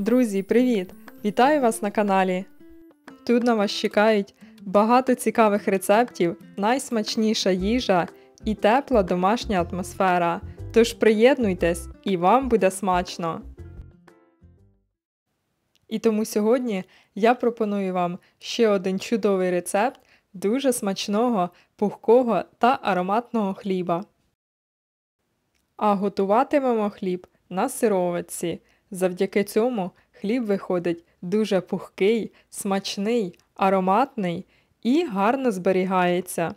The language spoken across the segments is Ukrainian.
Друзі, привіт! Вітаю вас на каналі! Тут на вас чекають багато цікавих рецептів, найсмачніша їжа і тепла домашня атмосфера. Тож приєднуйтесь і вам буде смачно! І тому сьогодні я пропоную вам ще один чудовий рецепт дуже смачного, пухкого та ароматного хліба. А готуватимемо хліб на сировиці. Завдяки цьому хліб виходить дуже пухкий, смачний, ароматний і гарно зберігається.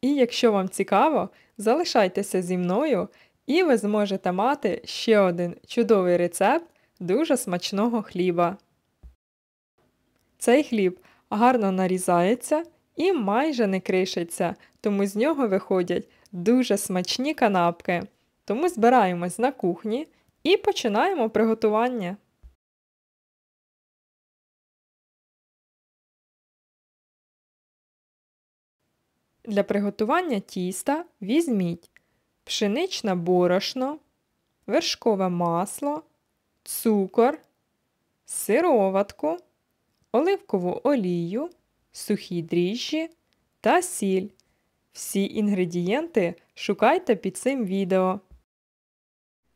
І якщо вам цікаво, залишайтеся зі мною і ви зможете мати ще один чудовий рецепт дуже смачного хліба. Цей хліб гарно нарізається і майже не кришиться, тому з нього виходять дуже смачні канапки. Тому збираємось на кухні і починаємо приготування. Для приготування тіста візьміть пшеничне борошно, вершкове масло, цукор, сироватку, оливкову олію, сухі дріжджі та сіль. Всі інгредієнти шукайте під цим відео.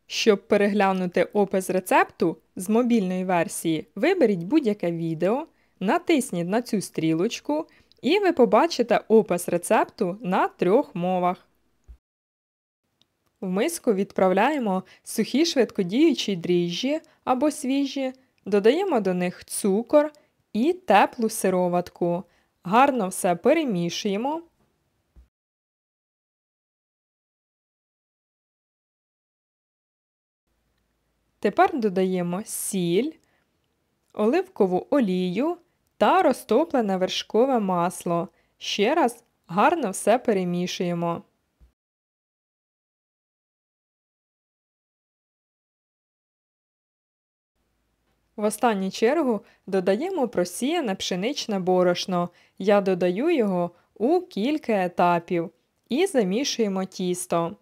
Щоб переглянути опис рецепту з мобільної версії, виберіть будь-яке відео, натисніть на цю стрілочку і ви побачите опис рецепту на трьох мовах. В миску відправляємо сухі швидкодіючі дріжджі або свіжі, додаємо до них цукор і теплу сироватку. Гарно все перемішуємо Тепер додаємо сіль, оливкову олію та розтоплене вершкове масло. Ще раз гарно все перемішуємо. В останню чергу додаємо просіяне пшеничне борошно. Я додаю його у кілька етапів і замішуємо тісто.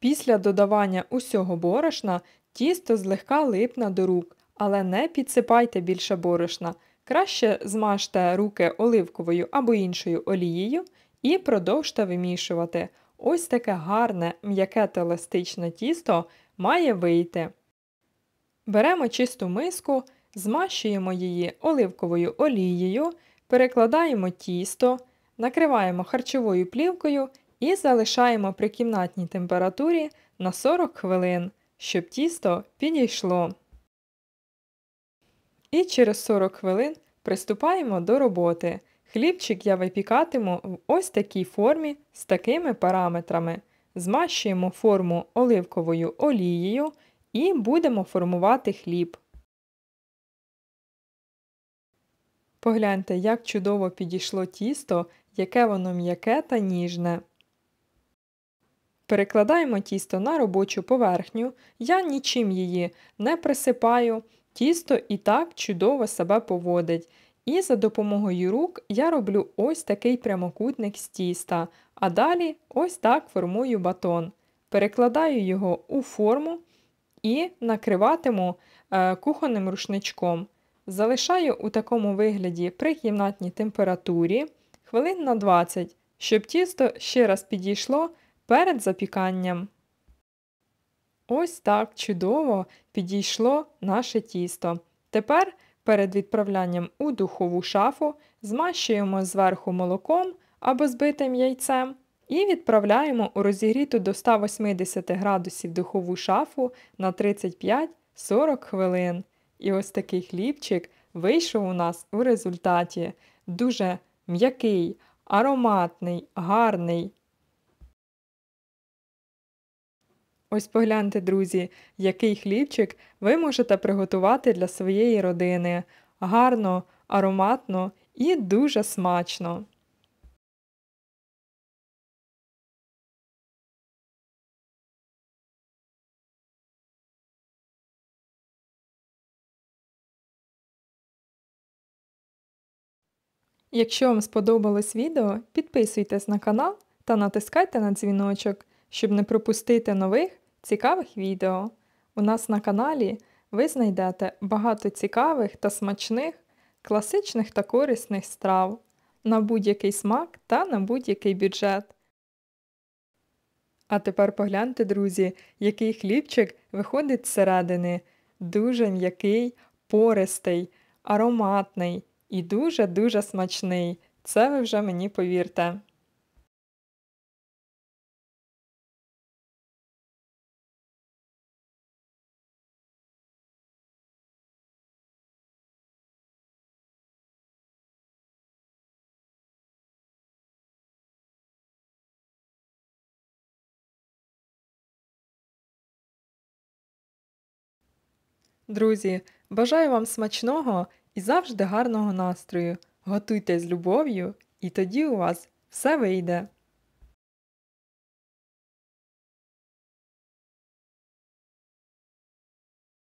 Після додавання усього борошна тісто злегка липне до рук, але не підсипайте більше борошна. Краще змажте руки оливковою або іншою олією і продовжте вимішувати. Ось таке гарне, м'яке та еластичне тісто має вийти. Беремо чисту миску, змащуємо її оливковою олією, перекладаємо тісто, накриваємо харчовою плівкою і залишаємо при кімнатній температурі на 40 хвилин, щоб тісто підійшло. І через 40 хвилин приступаємо до роботи. Хлібчик я випікатиму в ось такій формі з такими параметрами. Змащуємо форму оливковою олією і будемо формувати хліб. Погляньте, як чудово підійшло тісто, яке воно м'яке та ніжне. Перекладаємо тісто на робочу поверхню, я нічим її не присипаю, тісто і так чудово себе поводить. І за допомогою рук я роблю ось такий прямокутник з тіста, а далі ось так формую батон. Перекладаю його у форму і накриватиму е, кухонним рушничком. Залишаю у такому вигляді при кімнатній температурі хвилин на 20, щоб тісто ще раз підійшло перед запіканням. Ось так чудово підійшло наше тісто. Тепер перед відправлянням у духову шафу змащуємо зверху молоком або збитим яйцем і відправляємо у розігріту до 180 градусів духову шафу на 35-40 хвилин. І ось такий хлібчик вийшов у нас у результаті. Дуже м'який, ароматний, гарний. Ось погляньте, друзі, який хлібчик ви можете приготувати для своєї родини. Гарно, ароматно і дуже смачно. Якщо вам сподобалось відео, підписуйтесь на канал та натискайте на дзвіночок, щоб не пропустити нових цікавих відео. У нас на каналі ви знайдете багато цікавих та смачних, класичних та корисних страв на будь-який смак та на будь-який бюджет. А тепер погляньте, друзі, який хлібчик виходить зсередини. Дуже м'який, пористий, ароматний і дуже-дуже смачний. Це ви вже мені повірте. Друзі, бажаю вам смачного і завжди гарного настрою. Готуйте з любов'ю, і тоді у вас все вийде!